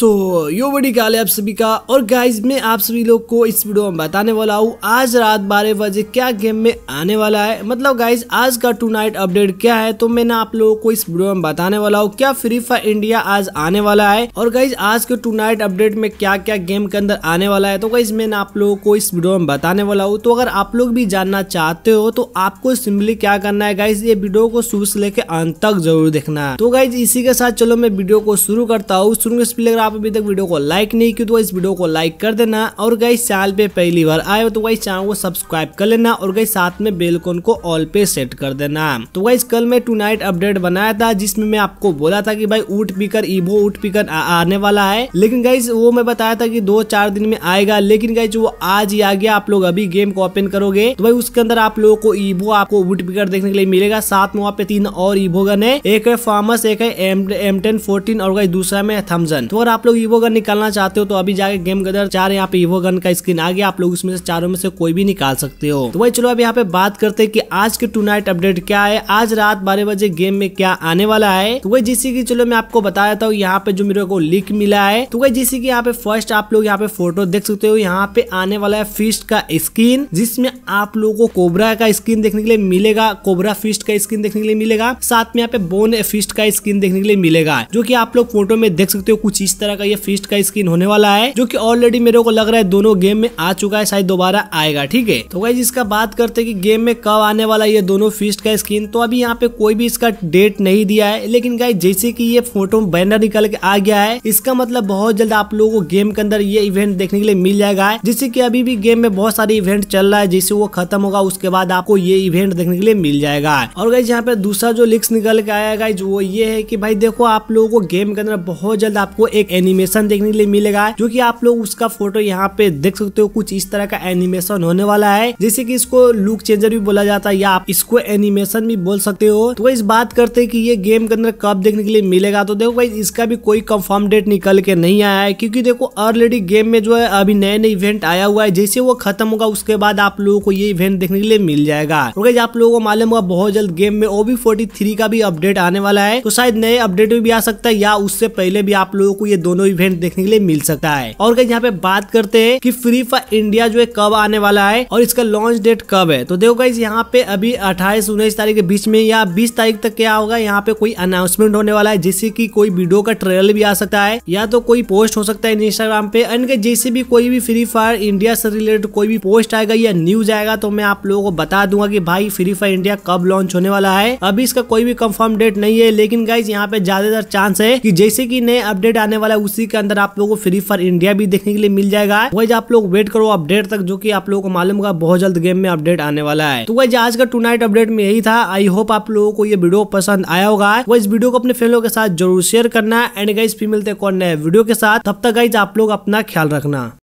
सो so, यो बड़ी काल है आप सभी का और गाइज मैं आप सभी लोग को इस वीडियो में बताने वाला हूँ आज रात बारह बजे क्या गेम में आने वाला है मतलब गाइज आज का टू नाइट अपडेट क्या है तो मैं ना आप लोगों को इस वीडियो में बताने वाला हूँ क्या फ्री फायर इंडिया आज आने वाला है और गाइज आज के टू नाइट अपडेट में क्या क्या गेम के अंदर आने वाला है तो गाइज मैं आप लोगों को इस वीडियो में बताने वाला हूँ तो अगर आप लोग भी जानना चाहते हो तो आपको सिंपली क्या करना है गाइज ये वीडियो को शुरू से लेकर अंत तक जरूर देखना है तो गाइज इसी के साथ चलो मैं वीडियो को शुरू करता हूँ शुरू से आप अभी तक वीडियो को लाइक नहीं की तो इस वीडियो को लाइक कर देना और गई चैनल पे पहली बार आए हो तो वही चैनल को सब्सक्राइब कर लेना और गई साथ में बेलकोन को ऑल पे सेट कर देना तो वही कल मैं टू अपडेट बनाया था जिसमें मैं आपको बोला था कि भाई ऊट पीकर ईबो ऊट पीकर आने वाला है लेकिन गई वो मैं बताया था कि दो चार दिन में आएगा लेकिन गई वो आज ही आ गया आप लोग अभी गेम को ओपन करोगे तो भाई उसके अंदर आप लोगों को ईबो आपको ऊट पीकर देखने के लिए मिलेगा साथ में वहाँ पे तीन और ईवो गन है एक है फार्मस एक है एम टेन फोर्टीन और दूसरा में थम्जन तो और आप लोग ईवो गन निकालना चाहते हो तो अभी जाके गेम गदर चार यहाँ पे ईवो गन का स्क्रीन आ गया आप लोग उसमें से चारों में से कोई भी निकाल सकते हो तो वही चलो अब यहाँ पे बात करते हैं कि आज के टू नाइट अपडेट क्या है आज रात बारह बजे गेम में क्या आने वाला है तो वही जिससे की चलो मैं आपको बता देता हूँ यहाँ पे जो मेरे को लिंक मिला है तो वही जिससे की यहाँ पे फर्स्ट आप लोग यहाँ पे फोटो देख सकते हो यहाँ पे आने वाला है फिस्ट का स्क्रीन जिसमे आप लोगों को कोबरा का स्क्रीन देखने के लिए मिलेगा कोबरा फिस्ट का स्क्रीन देखने के लिए मिलेगा साथ में यहाँ पे बोन फिस्ट का स्क्रीन देखने के लिए मिलेगा जो की आप लोग फोटो में देख सकते हो कुछ इस तरह का ये फीस का स्किन होने वाला है जो की ऑलरेडी मेरे को लग रहा है दोनों गेम में आ चुका है शायद दोबारा आएगा ठीक है तो भाई इसका बात करते कि गेम में कब आने वाला ये दोनों फीस्ट का स्किन तो अभी यहाँ पे कोई भी इसका डेट नहीं दिया है लेकिन गाय जैसे की ये फोटो बैनर निकल के आ गया है इसका मतलब बहुत जल्द आप लोगों को गेम के अंदर ये इवेंट देखने के लिए मिल जाएगा जिससे की अभी भी गेम में बहुत सारे इवेंट चल रहा है जैसे वो खत्म होगा उसके बाद आपको ये इवेंट देखने के लिए मिल जाएगा और गाइज यहाँ पे दूसरा जो लिक्स निकल के आया गाइज वो ये है की भाई देखो आप लोगों को गेम के अंदर बहुत जल्द आपको एक एनिमेशन देखने के लिए मिलेगा जो की आप लोग उसका फोटो यहाँ पे देख सकते हो कुछ इस तरह का एनिमेशन होने वाला है जैसे की इसको लुक चेंजर भी बोला जाता है या आप इसको एनिमेशन भी बोल सकते हो तो इस बात करते हैं कि ये गेम के अंदर कब देखने के लिए मिलेगा तो देखो भाई इसका भी कोई कंफर्म डेट निकल के नहीं आया है क्योंकि देखो ऑलरेडी गेम में जो है अभी नए नए इवेंट आया हुआ है जैसे वो खत्म होगा उसके बाद आप लोगों को ये इवेंट देखने के लिए मिल जाएगा तो आप लोगों को मालूम होगा बहुत जल्द गेम में ओबी फोर्टी का भी अपडेट आने वाला है तो शायद नए अपडेट भी आ सकता है या उससे पहले भी आप लोगों को ये दोनों इवेंट देखने के लिए मिल सकता है और यहाँ पे बात करते हैं कि फ्री फायर इंडिया जो है कब आने वाला है और इसका लॉन्च डेट कब है तो देखो गाइज यहाँ पे अभी अट्ठाईस उन्नीस तारीख के बीच में या बीस तारीख तक क्या होगा यहाँ पे कोई अनाउंसमेंट होने वाला है जिससे की कोई वीडियो का ट्रेलर भी आ सकता है या तो कोई पोस्ट हो सकता है इंस्टाग्राम पे एंड जैसे भी कोई भी फ्री फायर इंडिया से रिलेटेड कोई भी पोस्ट आएगा या न्यूज आएगा तो मैं आप लोगों को बता दूंगा कि भाई फ्री फायर इंडिया कब लॉन्च होने वाला है अभी इसका कोई भी कंफर्म डेट नहीं है लेकिन गाइज यहाँ पे ज्यादातर चांस है कि जैसे कि नए अपडेट आने वाले वाला है उसी के अंदर आप लोगों को फ्री फायर इंडिया भी देखने के लिए मिल जाएगा वही आप लोग वेट करो अपडेट तक जो की आप लोगों को मालूम होगा बहुत जल्द गेम में अपडेट आने वाला है तो वही आज का टू नाइट अपडेट में यही था आई होप आप लोगों को ये वीडियो पसंद आया होगा वो इस वीडियो को अपने फ्रेंडो के साथ जरूर शेयर करना एंड गाइज फीमेल कौन नए वीडियो के साथ तब तक गाइज आप लोग अपना ख्याल रखना